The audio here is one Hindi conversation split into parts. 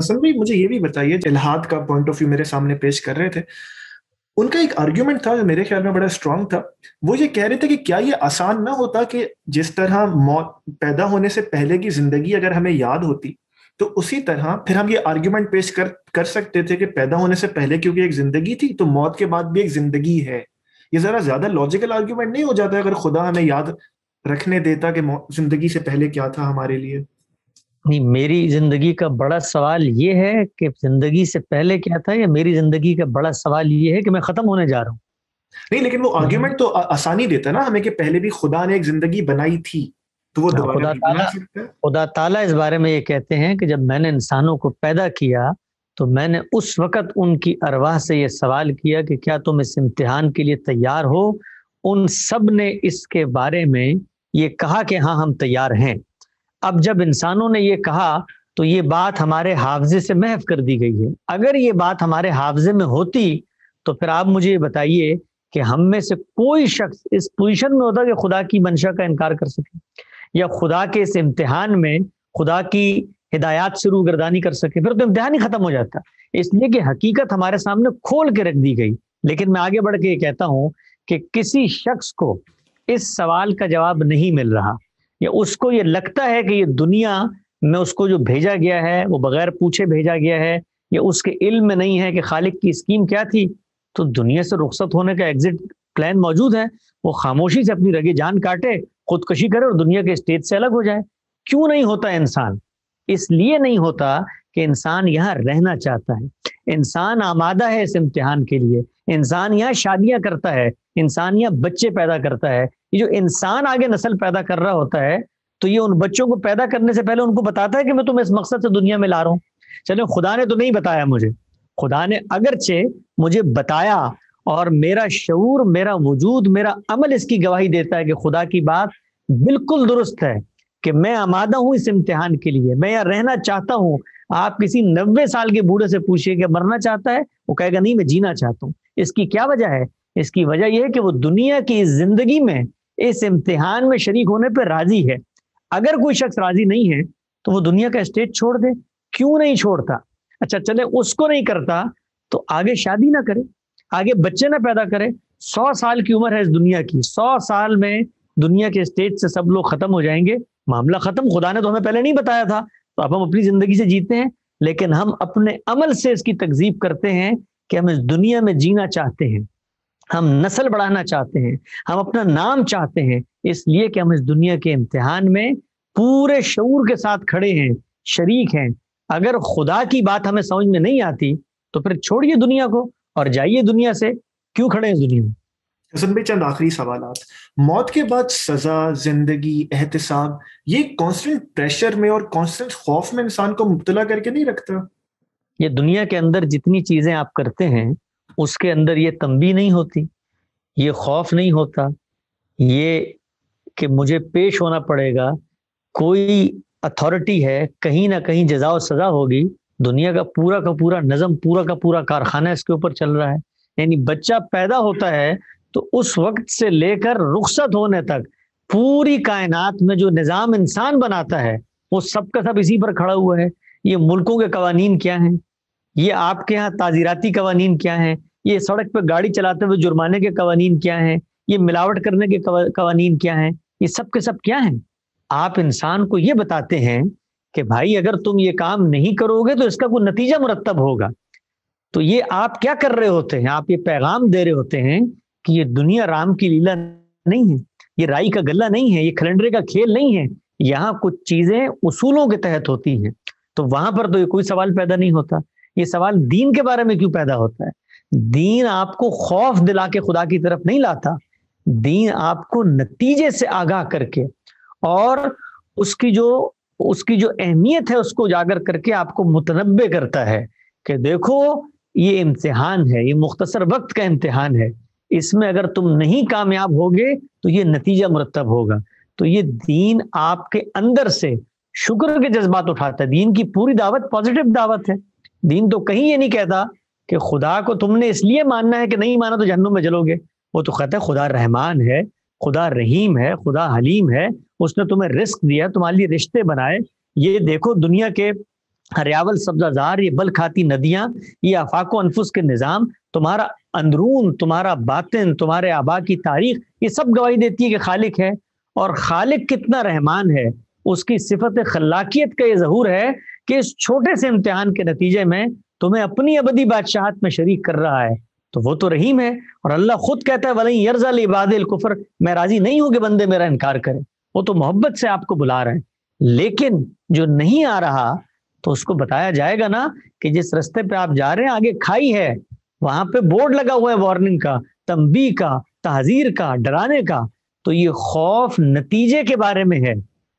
असल भाई मुझे ये भी बताइए इलाहाद का पॉइंट ऑफ व्यू मेरे सामने पेश कर रहे थे उनका एक आर्ग्यूमेंट था जो मेरे ख्याल में बड़ा स्ट्रांग था वो ये कह रहे थे कि क्या ये आसान ना होता कि जिस तरह मौत पैदा होने से पहले की जिंदगी अगर हमें याद होती तो उसी तरह फिर हम ये आर्ग्यूमेंट पेश कर कर सकते थे कि पैदा होने से पहले क्योंकि एक जिंदगी थी तो मौत के बाद भी एक जिंदगी है ये जरा ज्यादा लॉजिकल आर्ग्यूमेंट नहीं हो जाता अगर खुदा हमें याद रखने देता कि जिंदगी से पहले क्या था हमारे लिए नहीं मेरी जिंदगी का बड़ा सवाल ये है कि जिंदगी से पहले क्या था या मेरी जिंदगी का बड़ा सवाल ये है कि मैं खत्म होने जा रहा हूँ नहीं लेकिन वो आर्ग्यूमेंट हम्म। तो आसानी देता है ना हमें कि पहले भी खुदा ने एक जिंदगी बनाई थी तो वो हाँ, खुदा ताला खुदा ताला इस बारे में ये कहते हैं कि जब मैंने इंसानों को पैदा किया तो मैंने उस वक्त उनकी अरवाह से ये सवाल किया कि क्या तुम इस इम्तिहान के लिए तैयार हो उन सब ने इसके बारे में ये कहा कि हाँ हम तैयार हैं अब जब इंसानों ने यह कहा तो ये बात हमारे हाफजे से महव कर दी गई है अगर ये बात हमारे हाफजे में होती तो फिर आप मुझे ये बताइए कि हम में से कोई शख्स इस पोजिशन में होता कि खुदा की मंशा का इनकार कर सके या खुदा के इस इम्तिहान में खुदा की हिदायत से रूगरदानी कर सके फिर तो इम्तिहान ही खत्म हो जाता इसलिए कि हकीकत हमारे सामने खोल के रख दी गई लेकिन मैं आगे बढ़ के ये कहता हूँ कि किसी शख्स को इस सवाल का जवाब नहीं मिल रहा या उसको ये लगता है कि ये दुनिया में उसको जो भेजा गया है वो बगैर पूछे भेजा गया है या उसके इल्म में नहीं है कि खालिक की स्कीम क्या थी तो दुनिया से रुख्सत होने का एग्जिट प्लान मौजूद है वो खामोशी से अपनी रगे जान काटे खुदकशी करे और दुनिया के स्टेज से अलग हो जाए क्यों नहीं होता इंसान इसलिए नहीं होता कि इंसान यहाँ रहना चाहता है इंसान आमादा है इस इम्तिहान के लिए इंसान यहाँ शादियां करता है इंसान यहाँ बच्चे पैदा करता है ये जो इंसान आगे नस्ल पैदा कर रहा होता है तो ये उन बच्चों को पैदा करने से पहले उनको बताता है कि मैं तुम्हें इस मकसद से दुनिया में ला रहा हूँ चलो खुदा ने तो नहीं बताया मुझे खुदा ने अगरचे मुझे बताया और मेरा शूर मेरा वजूद मेरा अमल इसकी गवाही देता है कि खुदा की बात बिल्कुल दुरुस्त है कि मैं आमादा हूँ इस इम्तिहान के लिए मैं यहाँ रहना चाहता हूँ आप किसी नब्बे साल के बूढ़े से पूछिए कि मरना चाहता है वो कहेगा नहीं मैं जीना चाहता हूँ इसकी क्या वजह है इसकी वजह यह है कि वो दुनिया की जिंदगी में इस इम्तिहान में शरीक होने पर राजी है अगर कोई शख्स राजी नहीं है तो वो दुनिया का स्टेज छोड़ दे क्यों नहीं छोड़ता अच्छा चले उसको नहीं करता तो आगे शादी ना करे आगे बच्चे ना पैदा करे सौ साल की उम्र है इस दुनिया की सौ साल में दुनिया के स्टेज से सब लोग खत्म हो जाएंगे मामला खत्म खुदा ने तो हमें पहले नहीं बताया था तो अब हम अपनी जिंदगी से जीते हैं लेकिन हम अपने अमल से इसकी तकजीब करते हैं कि हम इस दुनिया में जीना चाहते हैं हम नस्ल बढ़ाना चाहते हैं हम अपना नाम चाहते हैं इसलिए कि हम इस दुनिया के इम्तिहान में पूरे शऊर के साथ खड़े हैं शरीक हैं अगर खुदा की बात हमें समझ में नहीं आती तो फिर छोड़िए दुनिया को और जाइए दुनिया से क्यों खड़े हैं दुनिया में हसन भाई चंद आखिरी सवाल मौत के बाद सजा जिंदगी एहतसाब ये कांस्टेंट प्रेशर में और कांस्टेंट खौफ में इंसान को मुबतला करके नहीं रखता ये दुनिया के अंदर जितनी चीजें आप करते हैं उसके अंदर ये तंबी नहीं होती ये खौफ नहीं होता ये कि मुझे पेश होना पड़ेगा कोई अथॉरिटी है कहीं ना कहीं जजा और सजा होगी दुनिया का पूरा का पूरा नज़म पूरा का पूरा कारखाना इसके ऊपर चल रहा है यानी बच्चा पैदा होता है तो उस वक्त से लेकर रुखसत होने तक पूरी कायनात में जो निज़ाम इंसान बनाता है वो सब का सब इसी पर खड़ा हुआ है ये मुल्कों के कवानीन क्या हैं ये आपके यहाँ ताजीराती कवानीन क्या है ये सड़क पर गाड़ी चलाते हुए जुर्माने के कवानीन क्या है ये मिलावट करने के कवानीन क्या है ये सब के सब क्या है आप इंसान को ये बताते हैं कि भाई अगर तुम ये काम नहीं करोगे तो इसका कोई नतीजा मुरतब होगा तो ये आप क्या कर रहे होते हैं आप ये पैगाम दे रहे होते हैं कि ये दुनिया राम की लीला नहीं है ये राई का गला नहीं है ये खलंडरे का खेल नहीं है यहाँ कुछ चीजें उसूलों के तहत होती हैं तो वहां पर तो ये कोई सवाल पैदा नहीं होता ये सवाल दीन के बारे में क्यों पैदा होता है दीन आपको खौफ दिला के खुदा की तरफ नहीं लाता दीन आपको नतीजे से आगाह करके और उसकी जो उसकी जो अहमियत है उसको उजागर करके आपको मुतनबे करता है कि देखो ये इम्तिहान है ये मुख्तसर वक्त का इम्तिहान है इसमें अगर तुम नहीं कामयाब होगे तो ये नतीजा मुरतब होगा तो ये दीन आपके अंदर से शुक्र के जज्बात उठाता है दीन की पूरी दावत पॉजिटिव दावत है दीन तो कहीं ये नहीं कहता कि खुदा को तुमने इसलिए मानना है कि नहीं माना तो जहनुम में जलोगे वो तो कहता है खुदा रहमान है खुदा रहीम है खुदा हलीम है उसने तुम्हें रिस्क दिया तुम्हारे लिए रिश्ते बनाए ये देखो दुनिया के हरियावल सब्जाजार ये बल खाती नदियां ये आफाको अनफुस के निज़ाम तुम्हारा अंदरून तुम्हारा बातिन तुम्हारे आबा की तारीख ये सब गवाही देती है कि खालिक है और खालिक कितना रहमान है उसकी सिफत खलाकियत का ये जहूर है कि इस छोटे से इम्तिहान के नतीजे में तुम्हें अपनी अबदी बादशाहत में शरीक कर रहा है तो वो तो रहीम है और अल्लाह खुद कहता है वाली यर्जा इबादिल कुफर मैं राजी नहीं हूं कि बंदे मेरा इनकार करें वो तो मोहब्बत से आपको बुला रहे हैं लेकिन जो नहीं आ रहा तो उसको बताया जाएगा ना कि जिस रस्ते पे आप जा रहे हैं आगे खाई है वहां पे बोर्ड लगा हुआ है वार्निंग का तंबी का तहजीर का डराने का तो ये खौफ नतीजे के बारे में है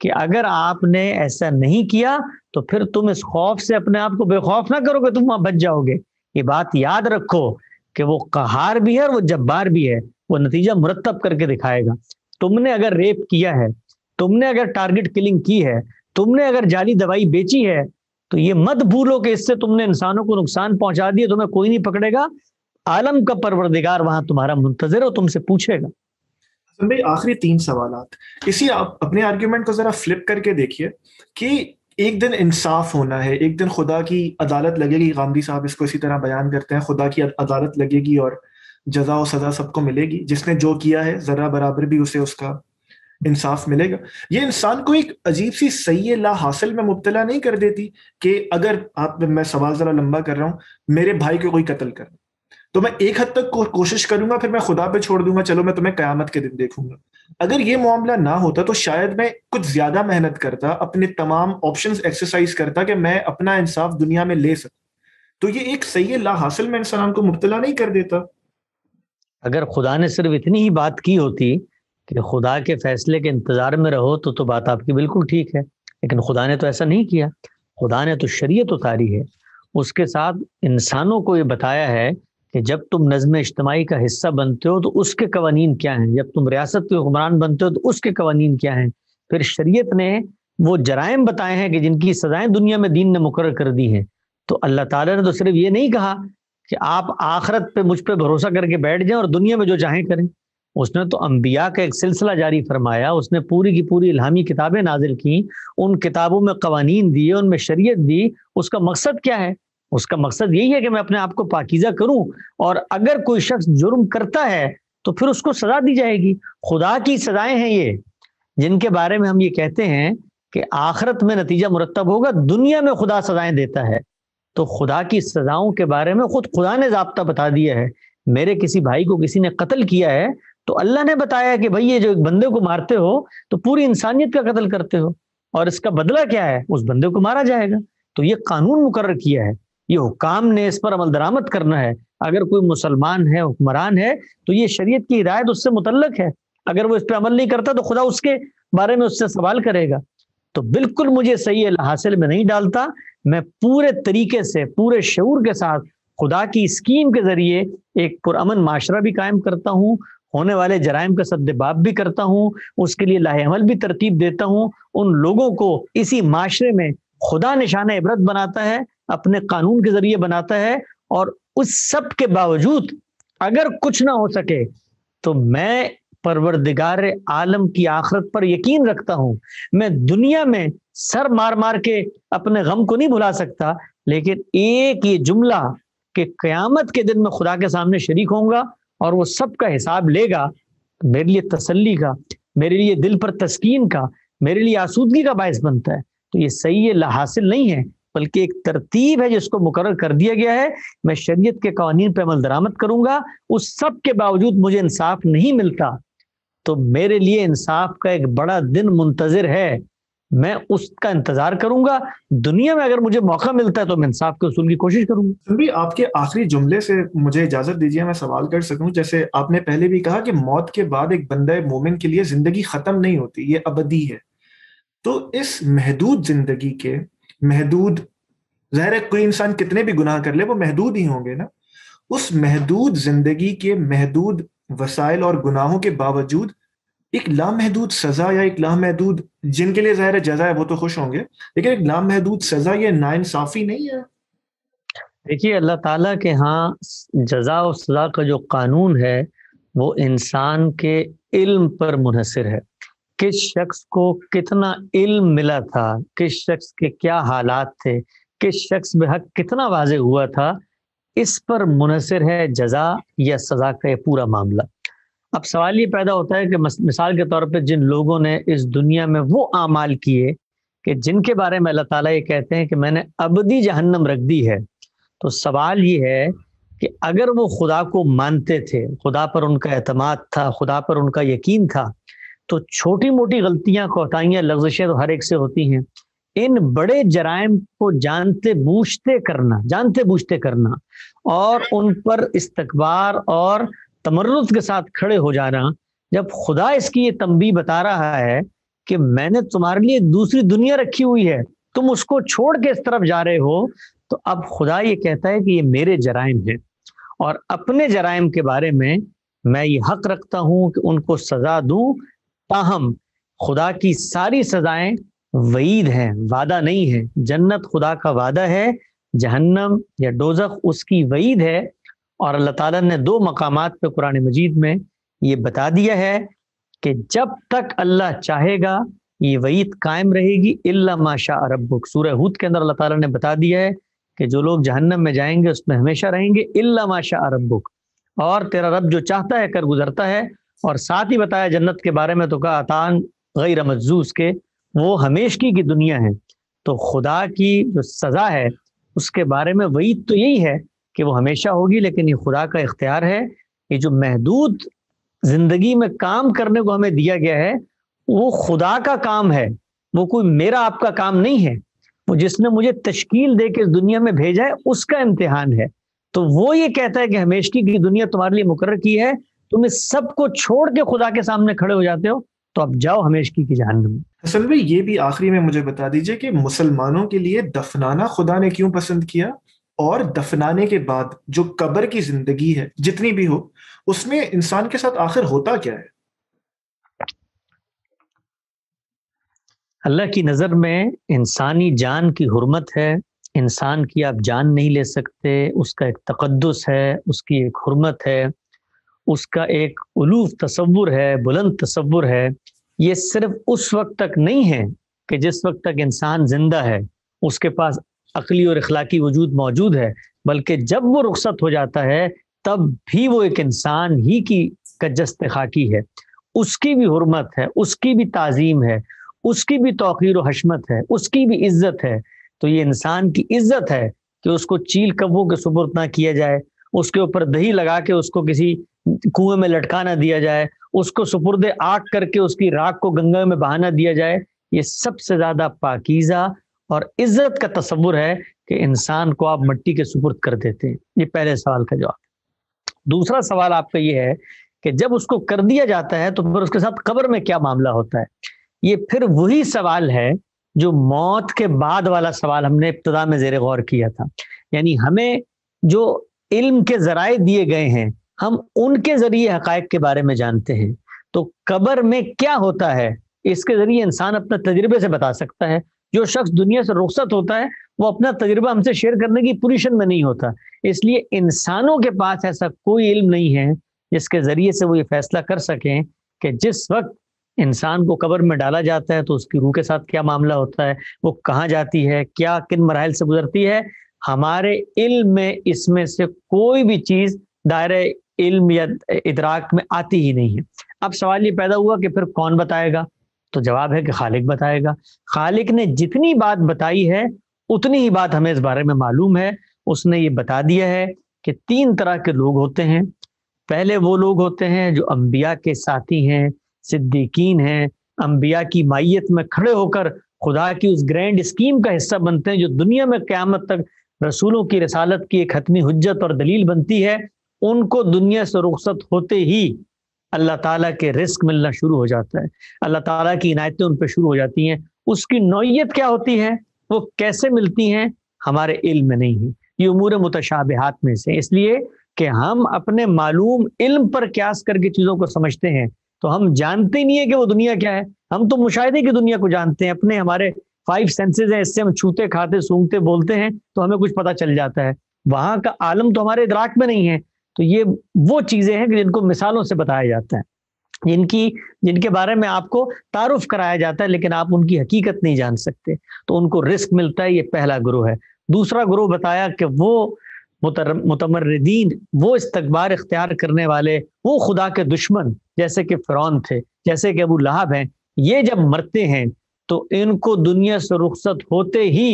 कि अगर आपने ऐसा नहीं किया तो फिर तुम इस खौफ से अपने आप को बेखौफ ना करोगे तुम वहां बच जाओगे ये बात याद रखो कि वो कहार भी है और वो जब्बार भी है वो नतीजा मुरतब करके दिखाएगा तुमने अगर रेप किया है तुमने अगर टारगेट किलिंग की है तुमने अगर जाली दवाई बेची है तो ये मत भूलो कि इससे तुमने इंसानों को नुकसान पहुंचा दिया तुम्हें कोई नहीं पकड़ेगा आलम का परवरदिगार वहां तुम्हारा मुंतजर हो तुमसे पूछेगा आखिरी तीन सवाल इसी आप अपने आर्ग्यूमेंट को जरा फ्लिप करके देखिए कि एक दिन इंसाफ होना है एक दिन खुदा की अदालत लगेगी गांधी साहब इसको इसी तरह बयान करते हैं खुदा की अदालत लगेगी और जजा और सजा सबको मिलेगी जिसने जो किया है जरा बराबर भी उसे उसका इंसाफ मिलेगा ये इंसान को एक अजीब सी सही ला हासिल में मुबतला नहीं कर देती कि अगर आप मैं सवाल जरा लंबा कर रहा हूं मेरे भाई को कोई कत्ल कर तो मैं एक हद तक को, कोशिश करूंगा फिर मैं खुदा पे छोड़ दूंगा चलो मैं तुम्हें कयामत के दिन देखूंगा अगर ये मामला ना होता तो शायद मैं कुछ ज्यादा मेहनत करता अपने तमाम ऑप्शन एक्सरसाइज करता कि मैं अपना इंसाफ दुनिया में ले सकूं तो ये एक सही ला हासिल में इंसान को मुबतला नहीं कर देता अगर खुदा ने सिर्फ इतनी ही बात की होती कि खुदा के फैसले के इंतजार में रहो तो तो बात आपकी बिल्कुल ठीक है लेकिन खुदा ने तो ऐसा नहीं किया खुदा ने तो शरीयत उतारी है उसके साथ इंसानों को ये बताया है कि जब तुम नज़म इज्तमाही का हिस्सा बनते हो तो उसके कवानीन क्या हैं जब तुम रियासत के हुक्मरान बनते हो तो उसके कवानीन क्या हैं फिर शरीयत ने वो जराइम बताए हैं कि जिनकी सजाएं दुनिया में दीन ने मुकर कर दी हैं तो अल्लाह ताला ने तो सिर्फ ये नहीं कहा कि आप आखरत पे मुझ पर भरोसा करके बैठ जाएं और दुनिया में जो चाहें करें उसने तो अम्बिया का एक सिलसिला जारी फरमाया उसने पूरी की पूरी इलामी किताबें नाजिल की उन किताबों में कवानीन दिए उनमें शरीयत दी उसका मकसद क्या है उसका मकसद यही है कि मैं अपने आप को पाकिजा करूं और अगर कोई शख्स जुर्म करता है तो फिर उसको सजा दी जाएगी खुदा की सजाएं हैं ये जिनके बारे में हम ये कहते हैं कि आखरत में नतीजा मुरतब होगा दुनिया में खुदा सजाएं देता है तो खुदा की सजाओं के बारे में खुद खुदा ने जबता बता दिया है मेरे किसी भाई को किसी ने कत्ल किया है तो अल्लाह ने बताया कि भाई ये जो एक बंदे को मारते हो तो पूरी इंसानियत का कत्ल करते हो और इसका बदला क्या है उस बंदे को मारा जाएगा तो ये कानून मुकर किया है ये हुकाम ने इस पर अमल दरामद करना है अगर कोई मुसलमान है हुक्मरान है तो ये शरीयत की हिदायत उससे मुतलक है अगर वो इस पर अमल नहीं करता तो खुदा उसके बारे में उससे सवाल करेगा तो बिल्कुल मुझे सही हासिल में नहीं डालता मैं पूरे तरीके से पूरे शूर के साथ खुदा की स्कीम के जरिए एक पुरअमन माशरा भी कायम करता हूँ होने वाले जराइम का सद्देबाप भी करता हूँ उसके लिए लाहेमल भी तरतीब देता हूँ उन लोगों को इसी माशरे में खुदा निशान इबरत बनाता है अपने कानून के जरिए बनाता है और उस सब के बावजूद अगर कुछ ना हो सके तो मैं परवरदिगार आलम की आखरत पर यकीन रखता हूं मैं दुनिया में सर मार मार के अपने गम को नहीं भुला सकता लेकिन एक ये जुमला कि क़यामत के दिन में खुदा के सामने शरीक होऊंगा और वो सब का हिसाब लेगा मेरे लिए तसल्ली का मेरे लिए दिल पर तस्कीन का मेरे लिए आसूदगी का बायस बनता है तो ये सही है हासिल नहीं है बल्कि एक तरतीब है जिसको मुकर कर दिया गया है मैं शरीय के कवानीन पर अमल दरामद करूंगा उस सब के बावजूद मुझे इंसाफ नहीं मिलता तो मेरे लिए इंसाफ का एक बड़ा दिन मुंतजर है मैं उसका इंतजार करूंगा दुनिया में अगर मुझे मौका मिलता है तो मैं इंसाफ के उसूल की कोशिश करूंगा भी आपके आखिरी जुमले से मुझे इजाजत दीजिए मैं सवाल कर सकूं जैसे आपने पहले भी कहा कि मौत के बाद एक बंदे मोमिन के लिए जिंदगी खत्म नहीं होती ये अबदी है तो इस महदूद जिंदगी के महदूद जहर है कोई इंसान कितने भी गुनाह कर ले वो महदूद ही होंगे ना उस महदूद जिंदगी के महदूद वसाइल और गुनाहों के बावजूद एक लामहदूद सज़ा या एक लामहदूद जिनके लिए जहर जजा है वो तो खुश होंगे लेकिन एक लामहदूद सज़ा ये नाइंसाफ़ी नहीं है देखिए अल्लाह ताला के यहाँ जजा और सज़ा का जो कानून है वो इंसान के इल्म पर मुनसर है किस शख्स को कितना इल्म मिला था किस शख्स के क्या हालात थे किस शख्स बेहक कितना वाज हुआ था इस पर मुनसर है जजा या सजा का यह पूरा मामला अब सवाल ये पैदा होता है कि मिसाल के तौर पर जिन लोगों ने इस दुनिया में वो अमाल किए कि जिनके बारे में अल्लाह ताला ये कहते हैं कि मैंने अबदी जहन्नम रख दी है तो सवाल ये है कि अगर वो खुदा को मानते थे खुदा पर उनका अहतम था खुदा पर उनका यकीन था तो छोटी मोटी गलतियां कोताहियां लफ्जिशें तो हर एक से होती हैं इन बड़े जराइम को जानते बूझते करना जानते बूझते करना और उन पर इस्तकबार और तमरुद के साथ खड़े हो जाना जब खुदा इसकी ये तंबी बता रहा है कि मैंने तुम्हारे लिए दूसरी दुनिया रखी हुई है तुम उसको छोड़ के इस तरफ जा रहे हो तो अब खुदा ये कहता है कि ये मेरे जराइम हैं और अपने जराइम के बारे में मैं ये हक रखता हूं कि उनको सजा दूं ताहम खुदा की सारी सजाएं वईद हैं वादा नहीं है जन्नत खुदा का वादा है जहन्नम या डोजख उसकी वईद है और अल्लाह ताला ने दो मकामात पे कुरान मजीद में ये बता दिया है कि जब तक अल्लाह चाहेगा ये वईद कायम रहेगी इल्ला माशा अरब सूरह के अंदर अल्लाह ताला ने बता दिया है कि जो लोग जहन्नम में जाएंगे उसमें हमेशा रहेंगे इल्ला माशा अरब और तेरा रब जो चाहता है कर गुजरता है और साथ ही बताया जन्नत के बारे में तो कहा अतान गैर मजूस के वो हमेशगी की दुनिया है तो खुदा की जो सज़ा है उसके बारे में वही तो यही है कि वो हमेशा होगी लेकिन ये खुदा का इख्तियार है ये जो महदूद जिंदगी में काम करने को हमें दिया गया है वो खुदा का काम है वो कोई मेरा आपका काम नहीं है वो जिसने मुझे तश्कील दे के इस दुनिया में भेजा है उसका इम्तिहान है तो वो ये कहता है कि हमेशगी की दुनिया तुम्हारे लिए मुकर की है तुम इस सब को छोड़ के खुदा के सामने खड़े हो जाते हो तो अब जाओ हमेश की में असल में ये भी आखिरी में मुझे बता दीजिए कि मुसलमानों के लिए दफनाना खुदा ने क्यों पसंद किया और दफनाने के बाद जो कब्र की जिंदगी है जितनी भी हो उसमें इंसान के साथ आखिर होता क्या है अल्लाह की नज़र में इंसानी जान की हुरमत है इंसान की आप जान नहीं ले सकते उसका एक तकदस है उसकी एक हुरमत है उसका एक उलूफ तस्वुर है बुलंद तस्वुर है ये सिर्फ उस वक्त तक नहीं है कि जिस वक्त तक इंसान जिंदा है उसके पास अकली और अखलाकी वजूद मौजूद है बल्कि जब वो रुख्सत हो जाता है तब भी वो एक इंसान ही की कजस्त खाकी है उसकी भी हरमत है उसकी भी तज़ीम है उसकी भी तोखीर व हशमत है उसकी भी इज्जत है तो ये इंसान की इज्जत है कि उसको चील कब्बों के सुपुर्द ना किया जाए उसके ऊपर दही लगा के उसको किसी कुएं में लटका ना दिया जाए उसको सुपुर्द आग करके उसकी राख को गंगा में बहाना दिया जाए ये सबसे ज्यादा पाकिजा और इज्जत का तस्वुर है कि इंसान को आप मिट्टी के सुपुर्द कर देते हैं ये पहले सवाल का जवाब दूसरा सवाल आपका ये है कि जब उसको कर दिया जाता है तो फिर उसके साथ कब्र में क्या मामला होता है ये फिर वही सवाल है जो मौत के बाद वाला सवाल हमने इब्तदा में जेर गौर किया था यानी हमें जो इल्म के जराए दिए गए हैं हम उनके जरिए हकायक के बारे में जानते हैं तो कबर में क्या होता है इसके जरिए इंसान अपना तजर्बे से बता सकता है जो शख्स दुनिया से रुखसत होता है वो अपना तजर्बा हमसे शेयर करने की पोजिशन में नहीं होता इसलिए इंसानों के पास ऐसा कोई इल्म नहीं है जिसके ज़रिए से वो ये फैसला कर सकें कि जिस वक्त इंसान को कब्र में डाला जाता है तो उसकी रूह के साथ क्या मामला होता है वो कहाँ जाती है क्या किन मराहल से गुजरती है हमारे इल्म में इसमें से कोई भी चीज़ दायरे इल्म या इदराक में आती ही नहीं है अब सवाल ये पैदा हुआ कि फिर कौन बताएगा तो जवाब है कि खालिक बताएगा खालिक ने जितनी बात बताई है उतनी ही बात हमें इस बारे में मालूम है उसने ये बता दिया है कि तीन तरह के लोग होते हैं पहले वो लोग होते हैं जो अम्बिया के साथी हैं सिद्दीकीन हैं अम्बिया की माइत में खड़े होकर खुदा की उस ग्रैंड स्कीम का हिस्सा बनते हैं जो दुनिया में क्यामत तक रसूलों की रसालत की एक हतमी हजत और दलील बनती है उनको दुनिया से रुखसत होते ही अल्लाह ताला के रिस्क मिलना शुरू हो जाता है अल्लाह ताला की इनायतें उन पर शुरू हो जाती हैं उसकी नौीयत क्या होती है वो कैसे मिलती हैं हमारे इल्म में नहीं है ये उमूर मुतशाबहत में से इसलिए कि हम अपने मालूम इल्म पर क्यास करके चीज़ों को समझते हैं तो हम जानते नहीं है कि वो दुनिया क्या है हम तो मुशाहे की दुनिया को जानते हैं अपने हमारे फाइव सेंसेज हैं इससे हम छूते खाते सूंघते बोलते हैं तो हमें कुछ पता चल जाता है वहां का आलम तो हमारे इदराक में नहीं है तो ये वो चीज़ें हैं जिनको मिसालों से बताया जाता है जिनकी जिनके बारे में आपको तारुफ कराया जाता है लेकिन आप उनकी हकीकत नहीं जान सकते तो उनको रिस्क मिलता है ये पहला ग्रोह है दूसरा ग्रोह बताया कि वो मुतमरदीन वो इस्तबार इख्तियार करने वाले वो खुदा के दुश्मन जैसे कि फ़िरौन थे जैसे कि अबू लहाब हैं ये जब मरते हैं तो इनको दुनिया से रुख्सत होते ही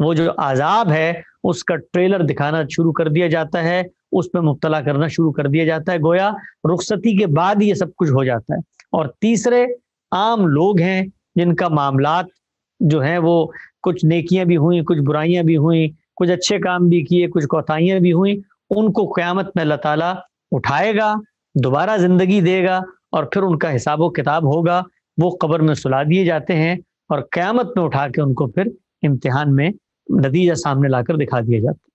वो जो आज़ाब है उसका ट्रेलर दिखाना शुरू कर दिया जाता है उस पर मुबतला करना शुरू कर दिया जाता है गोया रुखसती के बाद ये सब कुछ हो जाता है और तीसरे आम लोग हैं जिनका मामला जो हैं वो कुछ नेकियां भी हुई कुछ बुराइयां भी हुई कुछ अच्छे काम भी किए कुछ कोताहियां भी हुई उनको क़्यामत में अल्लाह ताला उठाएगा दोबारा ज़िंदगी देगा और फिर उनका हिसाब व किताब होगा वो कब्र में सुला दिए जाते हैं और क़्यामत में उठा के उनको फिर इम्तहान में नतीजा सामने लाकर दिखा दिया जाता है